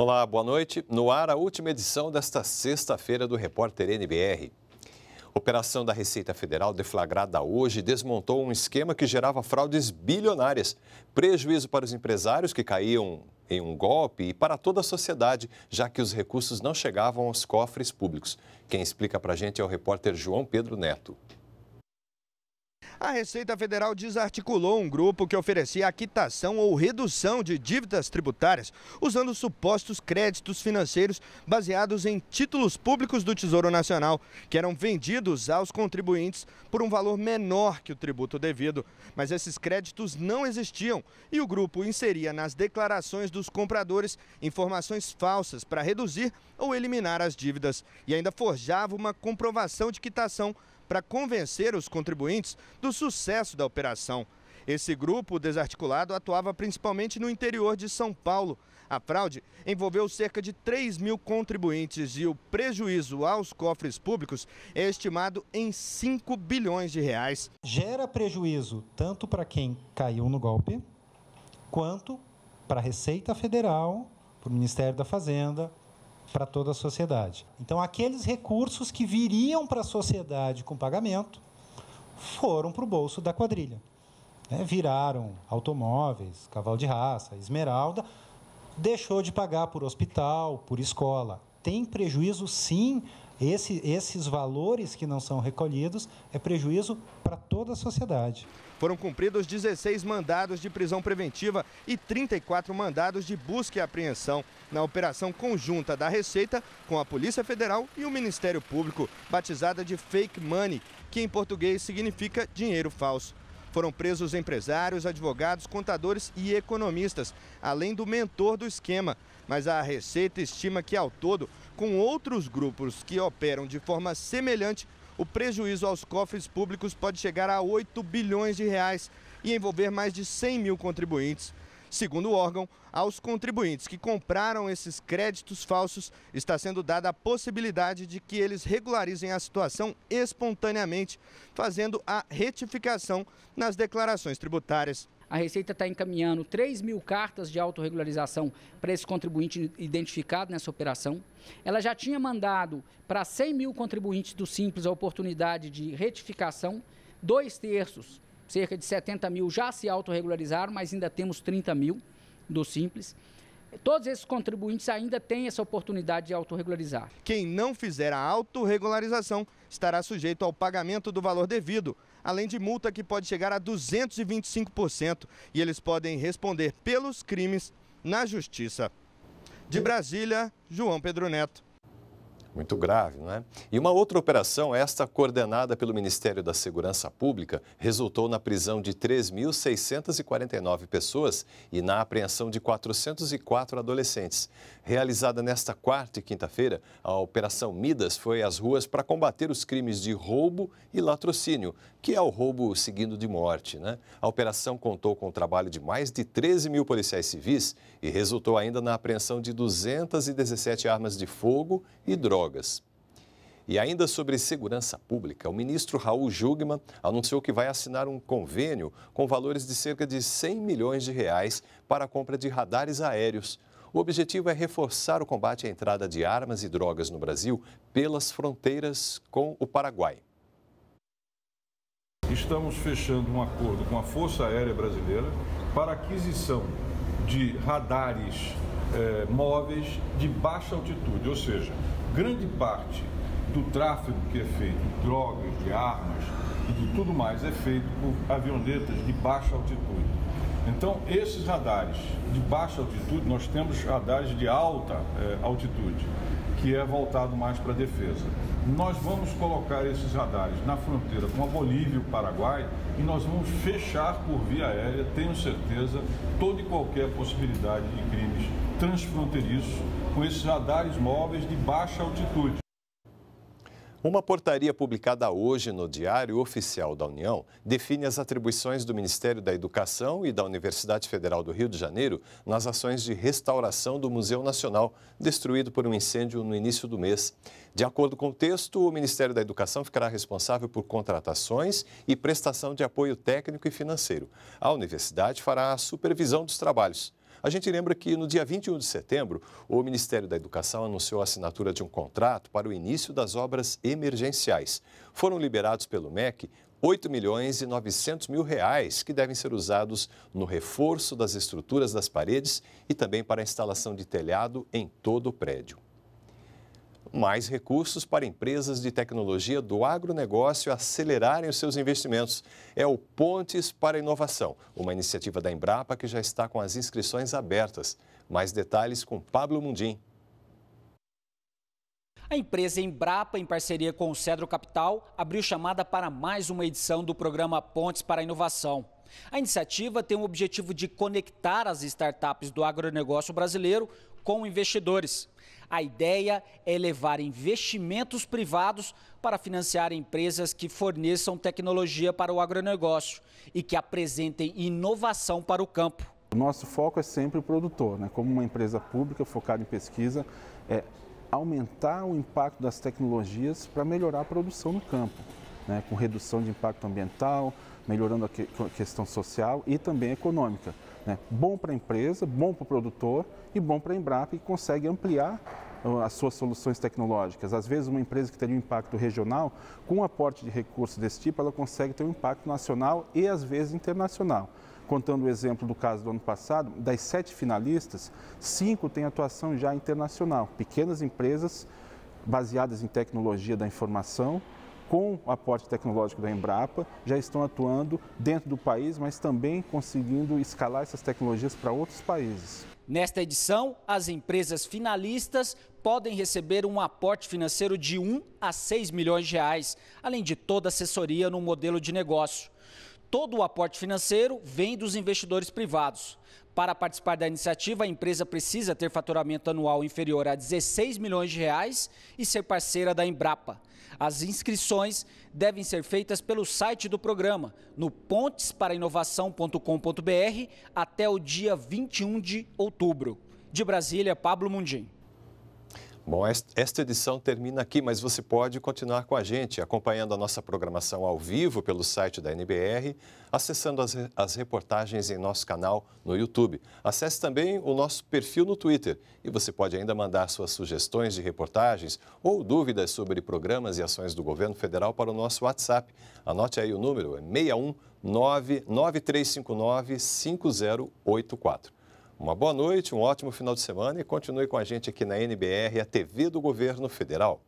Olá, boa noite. No ar, a última edição desta sexta-feira do Repórter NBR. Operação da Receita Federal, deflagrada hoje, desmontou um esquema que gerava fraudes bilionárias, prejuízo para os empresários que caíam em um golpe e para toda a sociedade, já que os recursos não chegavam aos cofres públicos. Quem explica para a gente é o repórter João Pedro Neto. A Receita Federal desarticulou um grupo que oferecia a quitação ou redução de dívidas tributárias usando supostos créditos financeiros baseados em títulos públicos do Tesouro Nacional, que eram vendidos aos contribuintes por um valor menor que o tributo devido. Mas esses créditos não existiam e o grupo inseria nas declarações dos compradores informações falsas para reduzir ou eliminar as dívidas e ainda forjava uma comprovação de quitação para convencer os contribuintes do sucesso da operação. Esse grupo desarticulado atuava principalmente no interior de São Paulo. A fraude envolveu cerca de 3 mil contribuintes e o prejuízo aos cofres públicos é estimado em 5 bilhões de reais. Gera prejuízo tanto para quem caiu no golpe, quanto para a Receita Federal, para o Ministério da Fazenda, para toda a sociedade. Então, aqueles recursos que viriam para a sociedade com pagamento foram para o bolso da quadrilha. Né? Viraram automóveis, cavalo de raça, esmeralda, deixou de pagar por hospital, por escola. Tem prejuízo, sim, esse, esses valores que não são recolhidos é prejuízo para toda a sociedade. Foram cumpridos 16 mandados de prisão preventiva e 34 mandados de busca e apreensão na operação conjunta da Receita com a Polícia Federal e o Ministério Público, batizada de Fake Money, que em português significa dinheiro falso. Foram presos empresários, advogados, contadores e economistas, além do mentor do esquema, mas a Receita estima que ao todo, com outros grupos que operam de forma semelhante, o prejuízo aos cofres públicos pode chegar a 8 bilhões de reais e envolver mais de 100 mil contribuintes. Segundo o órgão, aos contribuintes que compraram esses créditos falsos está sendo dada a possibilidade de que eles regularizem a situação espontaneamente, fazendo a retificação nas declarações tributárias. A Receita está encaminhando 3 mil cartas de autorregularização para esse contribuinte identificado nessa operação. Ela já tinha mandado para 100 mil contribuintes do Simples a oportunidade de retificação. Dois terços, cerca de 70 mil, já se autorregularizaram, mas ainda temos 30 mil do Simples. Todos esses contribuintes ainda têm essa oportunidade de autorregularizar. Quem não fizer a autorregularização estará sujeito ao pagamento do valor devido além de multa que pode chegar a 225%, e eles podem responder pelos crimes na justiça. De Brasília, João Pedro Neto. Muito grave, não é? E uma outra operação, esta coordenada pelo Ministério da Segurança Pública, resultou na prisão de 3.649 pessoas e na apreensão de 404 adolescentes. Realizada nesta quarta e quinta-feira, a Operação Midas foi às ruas para combater os crimes de roubo e latrocínio, que é o roubo seguido de morte, né? A operação contou com o trabalho de mais de 13 mil policiais civis e resultou ainda na apreensão de 217 armas de fogo e drogas drogas. E ainda sobre segurança pública, o ministro Raul Jugman anunciou que vai assinar um convênio com valores de cerca de 100 milhões de reais para a compra de radares aéreos. O objetivo é reforçar o combate à entrada de armas e drogas no Brasil pelas fronteiras com o Paraguai. Estamos fechando um acordo com a Força Aérea Brasileira para aquisição de radares eh, móveis de baixa altitude, ou seja, grande parte do tráfego que é feito de drogas, de armas e de tudo mais é feito por avionetas de baixa altitude. Então, esses radares de baixa altitude, nós temos radares de alta eh, altitude que é voltado mais para a defesa. Nós vamos colocar esses radares na fronteira com a Bolívia e o Paraguai e nós vamos fechar por via aérea, tenho certeza, toda e qualquer possibilidade de crimes transfronteiriços com esses radares móveis de baixa altitude. Uma portaria publicada hoje no Diário Oficial da União define as atribuições do Ministério da Educação e da Universidade Federal do Rio de Janeiro nas ações de restauração do Museu Nacional, destruído por um incêndio no início do mês. De acordo com o texto, o Ministério da Educação ficará responsável por contratações e prestação de apoio técnico e financeiro. A universidade fará a supervisão dos trabalhos. A gente lembra que no dia 21 de setembro, o Ministério da Educação anunciou a assinatura de um contrato para o início das obras emergenciais. Foram liberados pelo MEC 8 milhões e 900 mil reais que devem ser usados no reforço das estruturas das paredes e também para a instalação de telhado em todo o prédio mais recursos para empresas de tecnologia do agronegócio acelerarem os seus investimentos. É o Pontes para Inovação, uma iniciativa da Embrapa que já está com as inscrições abertas. Mais detalhes com Pablo Mundim. A empresa Embrapa, em parceria com o Cedro Capital, abriu chamada para mais uma edição do programa Pontes para Inovação. A iniciativa tem o objetivo de conectar as startups do agronegócio brasileiro com investidores. A ideia é levar investimentos privados para financiar empresas que forneçam tecnologia para o agronegócio e que apresentem inovação para o campo. O nosso foco é sempre o produtor, né? como uma empresa pública focada em pesquisa, é aumentar o impacto das tecnologias para melhorar a produção no campo, né? com redução de impacto ambiental, melhorando a, que, a questão social e também econômica. Né? Bom para a empresa, bom para o produtor e bom para a Embrapa, que consegue ampliar ah, as suas soluções tecnológicas. Às vezes, uma empresa que teria um impacto regional, com um aporte de recursos desse tipo, ela consegue ter um impacto nacional e, às vezes, internacional. Contando o exemplo do caso do ano passado, das sete finalistas, cinco têm atuação já internacional. Pequenas empresas baseadas em tecnologia da informação com o aporte tecnológico da Embrapa, já estão atuando dentro do país, mas também conseguindo escalar essas tecnologias para outros países. Nesta edição, as empresas finalistas podem receber um aporte financeiro de 1 a 6 milhões de reais, além de toda assessoria no modelo de negócio. Todo o aporte financeiro vem dos investidores privados. Para participar da iniciativa, a empresa precisa ter faturamento anual inferior a 16 milhões de reais e ser parceira da Embrapa. As inscrições devem ser feitas pelo site do programa, no pontesparainovação.com.br, até o dia 21 de outubro. De Brasília, Pablo Mundim. Bom, esta edição termina aqui, mas você pode continuar com a gente, acompanhando a nossa programação ao vivo pelo site da NBR, acessando as, as reportagens em nosso canal no YouTube. Acesse também o nosso perfil no Twitter e você pode ainda mandar suas sugestões de reportagens ou dúvidas sobre programas e ações do governo federal para o nosso WhatsApp. Anote aí o número, é 61 99359 5084. Uma boa noite, um ótimo final de semana e continue com a gente aqui na NBR, a TV do Governo Federal.